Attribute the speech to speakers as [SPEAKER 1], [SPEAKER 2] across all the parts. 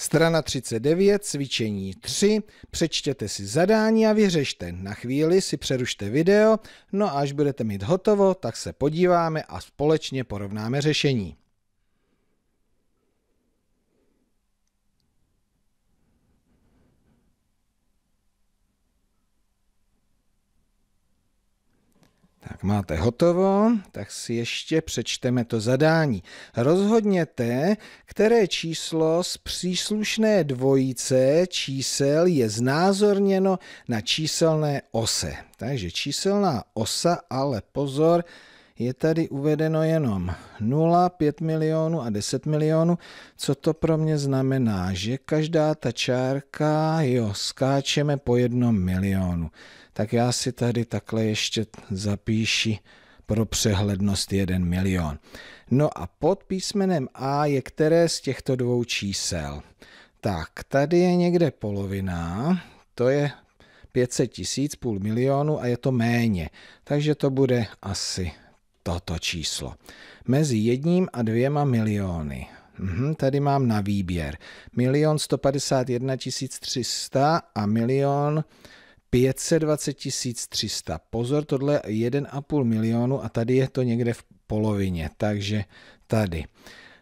[SPEAKER 1] Strana 39, cvičení 3, přečtěte si zadání a vyřešte. Na chvíli si přerušte video, no a až budete mít hotovo, tak se podíváme a společně porovnáme řešení. Tak máte hotovo, tak si ještě přečteme to zadání. Rozhodněte, které číslo z příslušné dvojice čísel je znázorněno na číselné ose. Takže číselná osa, ale pozor, je tady uvedeno jenom 0, 5 milionů a 10 milionů. Co to pro mě znamená? Že každá ta čárka, jo, skáčeme po jednom milionu. Tak já si tady takhle ještě zapíši pro přehlednost 1 milion. No a pod písmenem A je které z těchto dvou čísel? Tak, tady je někde polovina, to je 500 tisíc, půl milionu a je to méně. Takže to bude asi toto číslo. Mezi jedním a dvěma miliony. Mhm, tady mám na výběr. Milion 151 300 a milion 520 300. Pozor, tohle je 1,5 milionu a tady je to někde v polovině, takže tady.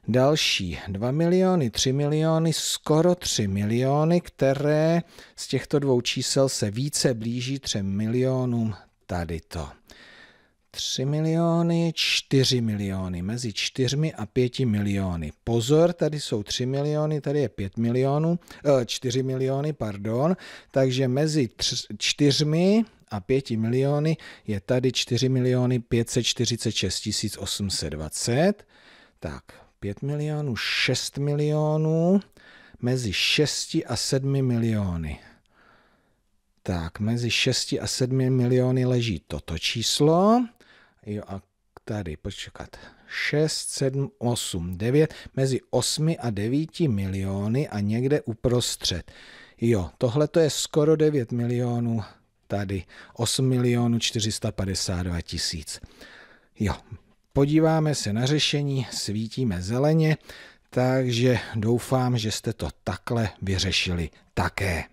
[SPEAKER 1] Další 2 miliony, 3 miliony, skoro 3 miliony, které z těchto dvou čísel se více blíží 3 milionům tady to. 3 miliony, 4 miliony, mezi 4 a 5 miliony. Pozor, tady jsou 3 miliony, tady je 5 milionů, 4 eh, miliony, pardon, takže mezi 4 a 5 miliony je tady 4 miliony 546 820. Tak, 5 milionů, 6 milionů, mezi 6 a 7 miliony. Tak, mezi 6 a 7 miliony leží toto číslo. Jo a tady, počkat, 6, 7, 8, 9, mezi 8 a 9 miliony a někde uprostřed. Jo, tohle to je skoro 9 milionů, tady 8 milionů 452 tisíc. Jo, podíváme se na řešení, svítíme zeleně, takže doufám, že jste to takhle vyřešili také.